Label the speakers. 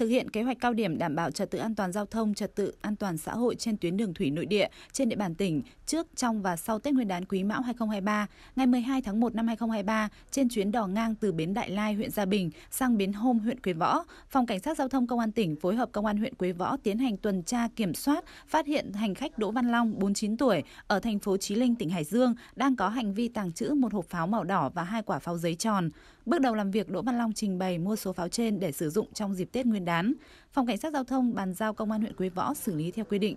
Speaker 1: thực hiện kế hoạch cao điểm đảm bảo trật tự an toàn giao thông, trật tự an toàn xã hội trên tuyến đường thủy nội địa trên địa bàn tỉnh trước, trong và sau Tết Nguyên đán Quý Mão 2023, ngày 12 tháng 1 năm 2023 trên chuyến đò ngang từ bến Đại Lai, huyện Gia Bình sang bến Hôm, huyện Quế Võ, phòng cảnh sát giao thông công an tỉnh phối hợp công an huyện Quế Võ tiến hành tuần tra kiểm soát, phát hiện hành khách Đỗ Văn Long, 49 tuổi, ở thành phố Chí Linh, tỉnh Hải Dương đang có hành vi tàng trữ một hộp pháo màu đỏ và hai quả pháo giấy tròn. Bước đầu làm việc, Đỗ Văn Long trình bày mua số pháo trên để sử dụng trong dịp Tết Nguyên đán đán. Phòng Cảnh sát Giao thông bàn giao Công an huyện Quế Võ xử lý theo quy định.